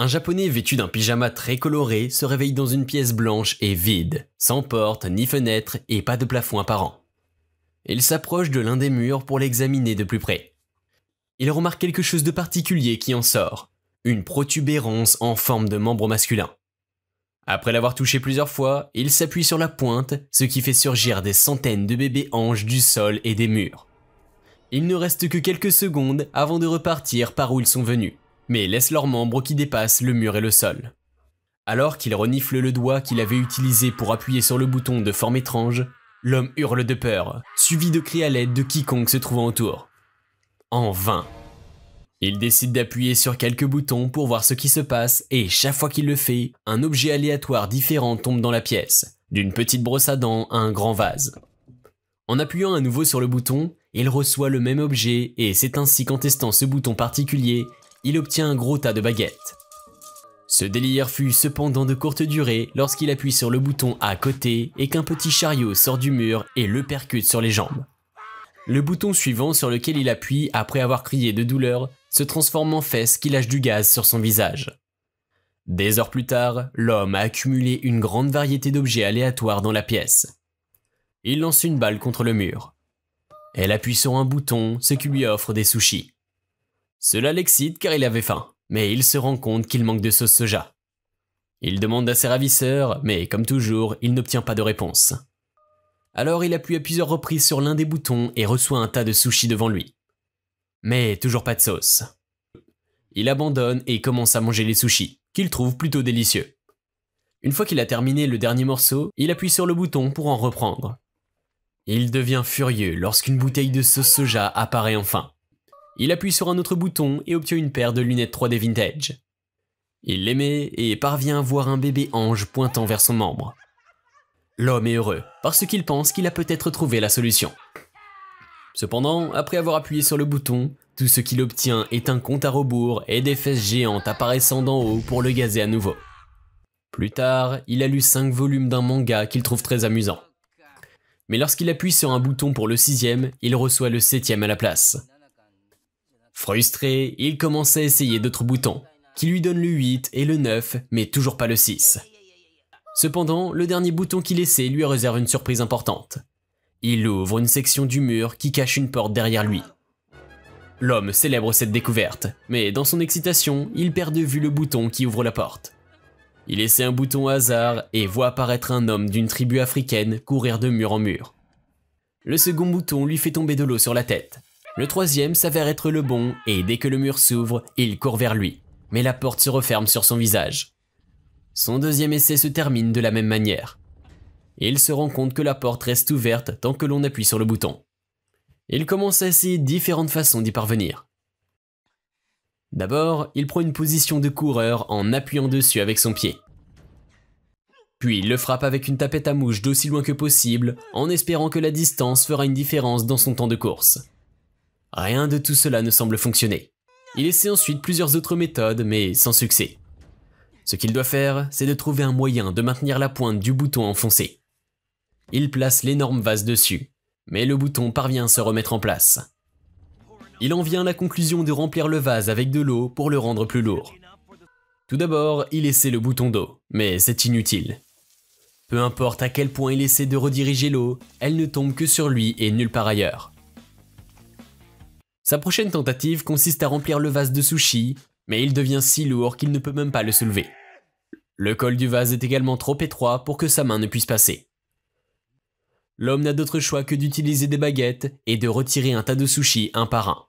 Un japonais vêtu d'un pyjama très coloré se réveille dans une pièce blanche et vide, sans porte ni fenêtre et pas de plafond apparent. Il s'approche de l'un des murs pour l'examiner de plus près. Il remarque quelque chose de particulier qui en sort, une protubérance en forme de membre masculin. Après l'avoir touché plusieurs fois, il s'appuie sur la pointe, ce qui fait surgir des centaines de bébés anges du sol et des murs. Il ne reste que quelques secondes avant de repartir par où ils sont venus mais laisse leurs membres qui dépassent le mur et le sol. Alors qu'il renifle le doigt qu'il avait utilisé pour appuyer sur le bouton de forme étrange, l'homme hurle de peur, suivi de cris à l'aide de quiconque se trouvant autour. En vain. Il décide d'appuyer sur quelques boutons pour voir ce qui se passe et chaque fois qu'il le fait, un objet aléatoire différent tombe dans la pièce, d'une petite brosse à dents à un grand vase. En appuyant à nouveau sur le bouton, il reçoit le même objet et c'est ainsi qu'en testant ce bouton particulier il obtient un gros tas de baguettes. Ce délire fut cependant de courte durée lorsqu'il appuie sur le bouton à côté et qu'un petit chariot sort du mur et le percute sur les jambes. Le bouton suivant sur lequel il appuie après avoir crié de douleur se transforme en fesse qui lâche du gaz sur son visage. Des heures plus tard, l'homme a accumulé une grande variété d'objets aléatoires dans la pièce. Il lance une balle contre le mur. Elle appuie sur un bouton, ce qui lui offre des sushis. Cela l'excite car il avait faim, mais il se rend compte qu'il manque de sauce soja. Il demande à ses ravisseurs, mais comme toujours, il n'obtient pas de réponse. Alors il appuie à plusieurs reprises sur l'un des boutons et reçoit un tas de sushis devant lui. Mais toujours pas de sauce. Il abandonne et commence à manger les sushis, qu'il trouve plutôt délicieux. Une fois qu'il a terminé le dernier morceau, il appuie sur le bouton pour en reprendre. Il devient furieux lorsqu'une bouteille de sauce soja apparaît enfin. Il appuie sur un autre bouton et obtient une paire de lunettes 3D vintage. Il l'émet et parvient à voir un bébé ange pointant vers son membre. L'homme est heureux parce qu'il pense qu'il a peut-être trouvé la solution. Cependant, après avoir appuyé sur le bouton, tout ce qu'il obtient est un compte à rebours et des fesses géantes apparaissant d'en haut pour le gazer à nouveau. Plus tard, il a lu 5 volumes d'un manga qu'il trouve très amusant. Mais lorsqu'il appuie sur un bouton pour le sixième, il reçoit le septième à la place. Frustré, il commence à essayer d'autres boutons, qui lui donnent le 8 et le 9, mais toujours pas le 6. Cependant, le dernier bouton qu'il essaie lui réserve une surprise importante. Il ouvre une section du mur qui cache une porte derrière lui. L'homme célèbre cette découverte, mais dans son excitation, il perd de vue le bouton qui ouvre la porte. Il essaie un bouton au hasard et voit apparaître un homme d'une tribu africaine courir de mur en mur. Le second bouton lui fait tomber de l'eau sur la tête, le troisième s'avère être le bon et dès que le mur s'ouvre, il court vers lui. Mais la porte se referme sur son visage. Son deuxième essai se termine de la même manière. Il se rend compte que la porte reste ouverte tant que l'on appuie sur le bouton. Il commence à essayer différentes façons d'y parvenir. D'abord, il prend une position de coureur en appuyant dessus avec son pied. Puis il le frappe avec une tapette à mouche d'aussi loin que possible, en espérant que la distance fera une différence dans son temps de course. Rien de tout cela ne semble fonctionner. Il essaie ensuite plusieurs autres méthodes, mais sans succès. Ce qu'il doit faire, c'est de trouver un moyen de maintenir la pointe du bouton enfoncé. Il place l'énorme vase dessus, mais le bouton parvient à se remettre en place. Il en vient à la conclusion de remplir le vase avec de l'eau pour le rendre plus lourd. Tout d'abord, il essaie le bouton d'eau, mais c'est inutile. Peu importe à quel point il essaie de rediriger l'eau, elle ne tombe que sur lui et nulle part ailleurs. Sa prochaine tentative consiste à remplir le vase de sushi, mais il devient si lourd qu'il ne peut même pas le soulever. Le col du vase est également trop étroit pour que sa main ne puisse passer. L'homme n'a d'autre choix que d'utiliser des baguettes et de retirer un tas de sushis un par un.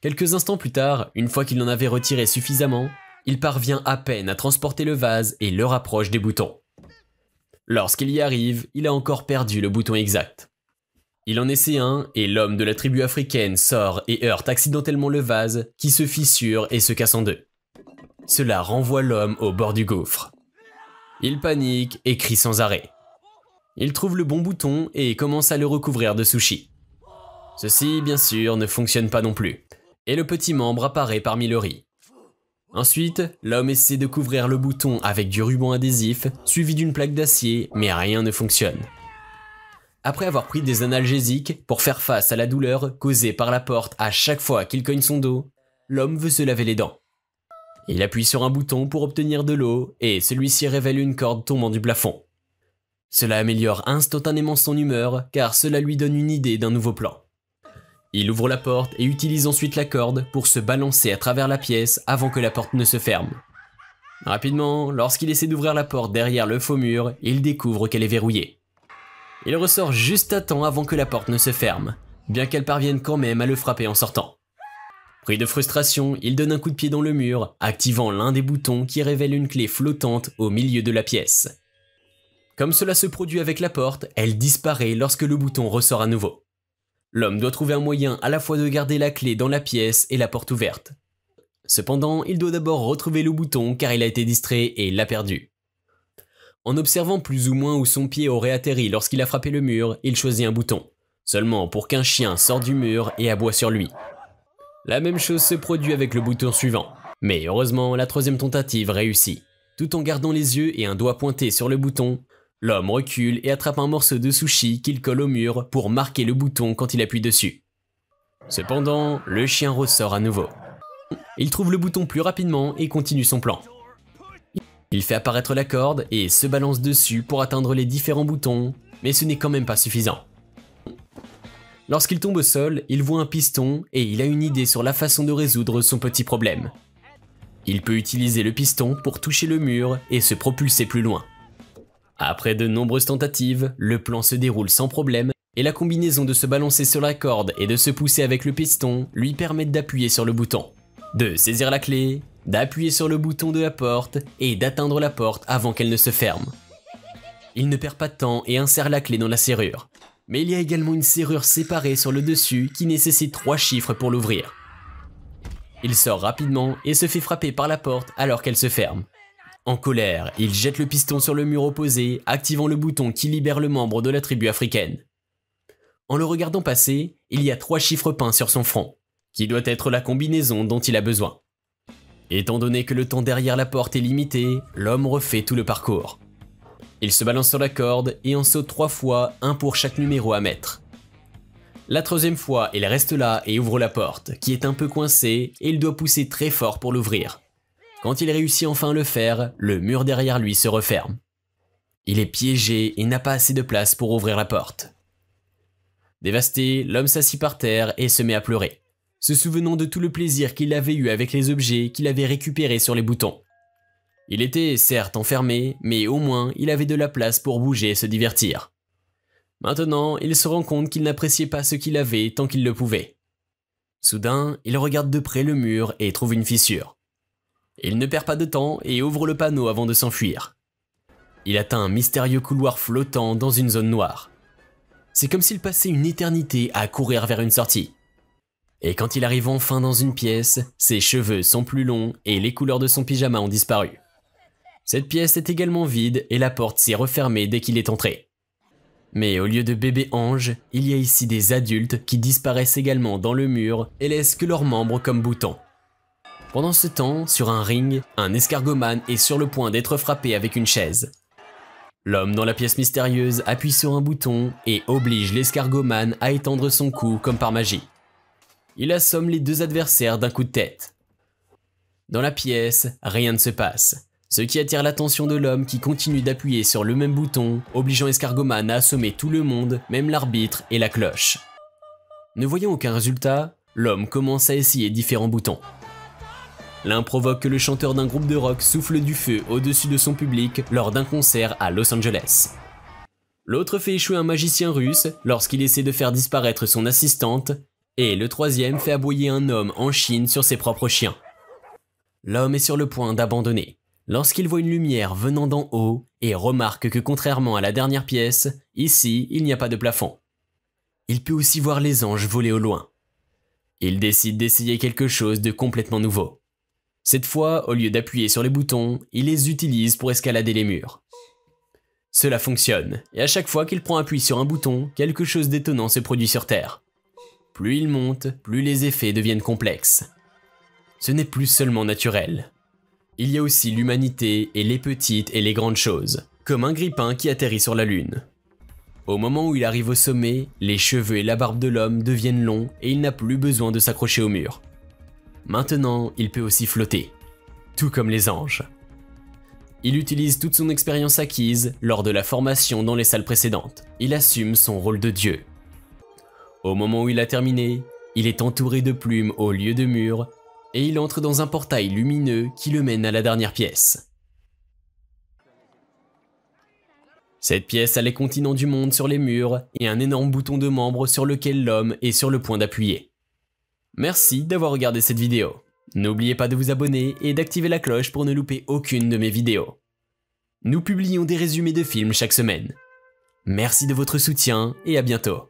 Quelques instants plus tard, une fois qu'il en avait retiré suffisamment, il parvient à peine à transporter le vase et le rapproche des boutons. Lorsqu'il y arrive, il a encore perdu le bouton exact. Il en essaie un, et l'homme de la tribu africaine sort et heurte accidentellement le vase, qui se fissure et se casse en deux. Cela renvoie l'homme au bord du gouffre. Il panique et crie sans arrêt. Il trouve le bon bouton et commence à le recouvrir de sushi. Ceci, bien sûr, ne fonctionne pas non plus, et le petit membre apparaît parmi le riz. Ensuite, l'homme essaie de couvrir le bouton avec du ruban adhésif, suivi d'une plaque d'acier, mais rien ne fonctionne. Après avoir pris des analgésiques pour faire face à la douleur causée par la porte à chaque fois qu'il cogne son dos, l'homme veut se laver les dents. Il appuie sur un bouton pour obtenir de l'eau et celui-ci révèle une corde tombant du plafond. Cela améliore instantanément son humeur car cela lui donne une idée d'un nouveau plan. Il ouvre la porte et utilise ensuite la corde pour se balancer à travers la pièce avant que la porte ne se ferme. Rapidement, lorsqu'il essaie d'ouvrir la porte derrière le faux mur, il découvre qu'elle est verrouillée. Il ressort juste à temps avant que la porte ne se ferme, bien qu'elle parvienne quand même à le frapper en sortant. Pris de frustration, il donne un coup de pied dans le mur, activant l'un des boutons qui révèle une clé flottante au milieu de la pièce. Comme cela se produit avec la porte, elle disparaît lorsque le bouton ressort à nouveau. L'homme doit trouver un moyen à la fois de garder la clé dans la pièce et la porte ouverte. Cependant, il doit d'abord retrouver le bouton car il a été distrait et l'a perdu. En observant plus ou moins où son pied aurait atterri lorsqu'il a frappé le mur, il choisit un bouton. Seulement pour qu'un chien sorte du mur et aboie sur lui. La même chose se produit avec le bouton suivant. Mais heureusement, la troisième tentative réussit. Tout en gardant les yeux et un doigt pointé sur le bouton, l'homme recule et attrape un morceau de sushi qu'il colle au mur pour marquer le bouton quand il appuie dessus. Cependant, le chien ressort à nouveau. Il trouve le bouton plus rapidement et continue son plan. Il fait apparaître la corde et se balance dessus pour atteindre les différents boutons, mais ce n'est quand même pas suffisant. Lorsqu'il tombe au sol, il voit un piston et il a une idée sur la façon de résoudre son petit problème. Il peut utiliser le piston pour toucher le mur et se propulser plus loin. Après de nombreuses tentatives, le plan se déroule sans problème et la combinaison de se balancer sur la corde et de se pousser avec le piston lui permet d'appuyer sur le bouton, de saisir la clé d'appuyer sur le bouton de la porte et d'atteindre la porte avant qu'elle ne se ferme. Il ne perd pas de temps et insère la clé dans la serrure. Mais il y a également une serrure séparée sur le dessus qui nécessite trois chiffres pour l'ouvrir. Il sort rapidement et se fait frapper par la porte alors qu'elle se ferme. En colère, il jette le piston sur le mur opposé, activant le bouton qui libère le membre de la tribu africaine. En le regardant passer, il y a trois chiffres peints sur son front, qui doit être la combinaison dont il a besoin. Étant donné que le temps derrière la porte est limité, l'homme refait tout le parcours. Il se balance sur la corde et en saute trois fois, un pour chaque numéro à mettre. La troisième fois, il reste là et ouvre la porte, qui est un peu coincée, et il doit pousser très fort pour l'ouvrir. Quand il réussit enfin à le faire, le mur derrière lui se referme. Il est piégé et n'a pas assez de place pour ouvrir la porte. Dévasté, l'homme s'assit par terre et se met à pleurer se souvenant de tout le plaisir qu'il avait eu avec les objets qu'il avait récupérés sur les boutons. Il était certes enfermé, mais au moins il avait de la place pour bouger et se divertir. Maintenant, il se rend compte qu'il n'appréciait pas ce qu'il avait tant qu'il le pouvait. Soudain, il regarde de près le mur et trouve une fissure. Il ne perd pas de temps et ouvre le panneau avant de s'enfuir. Il atteint un mystérieux couloir flottant dans une zone noire. C'est comme s'il passait une éternité à courir vers une sortie. Et quand il arrive enfin dans une pièce, ses cheveux sont plus longs et les couleurs de son pyjama ont disparu. Cette pièce est également vide et la porte s'est refermée dès qu'il est entré. Mais au lieu de bébé ange, il y a ici des adultes qui disparaissent également dans le mur et laissent que leurs membres comme boutons. Pendant ce temps, sur un ring, un escargotman est sur le point d'être frappé avec une chaise. L'homme dans la pièce mystérieuse appuie sur un bouton et oblige l'escargoman à étendre son cou comme par magie il assomme les deux adversaires d'un coup de tête. Dans la pièce, rien ne se passe, ce qui attire l'attention de l'homme qui continue d'appuyer sur le même bouton, obligeant Escargoman à assommer tout le monde, même l'arbitre et la cloche. Ne voyant aucun résultat, l'homme commence à essayer différents boutons. L'un provoque que le chanteur d'un groupe de rock souffle du feu au-dessus de son public lors d'un concert à Los Angeles. L'autre fait échouer un magicien russe lorsqu'il essaie de faire disparaître son assistante, et le troisième fait aboyer un homme en Chine sur ses propres chiens. L'homme est sur le point d'abandonner lorsqu'il voit une lumière venant d'en haut et remarque que contrairement à la dernière pièce, ici il n'y a pas de plafond. Il peut aussi voir les anges voler au loin. Il décide d'essayer quelque chose de complètement nouveau. Cette fois, au lieu d'appuyer sur les boutons, il les utilise pour escalader les murs. Cela fonctionne, et à chaque fois qu'il prend appui sur un bouton, quelque chose d'étonnant se produit sur Terre. Plus il monte, plus les effets deviennent complexes. Ce n'est plus seulement naturel. Il y a aussi l'humanité et les petites et les grandes choses, comme un grippin qui atterrit sur la Lune. Au moment où il arrive au sommet, les cheveux et la barbe de l'homme deviennent longs et il n'a plus besoin de s'accrocher au mur. Maintenant, il peut aussi flotter, tout comme les anges. Il utilise toute son expérience acquise lors de la formation dans les salles précédentes. Il assume son rôle de Dieu. Au moment où il a terminé, il est entouré de plumes au lieu de murs, et il entre dans un portail lumineux qui le mène à la dernière pièce. Cette pièce a les continents du monde sur les murs et un énorme bouton de membre sur lequel l'homme est sur le point d'appuyer. Merci d'avoir regardé cette vidéo. N'oubliez pas de vous abonner et d'activer la cloche pour ne louper aucune de mes vidéos. Nous publions des résumés de films chaque semaine. Merci de votre soutien et à bientôt.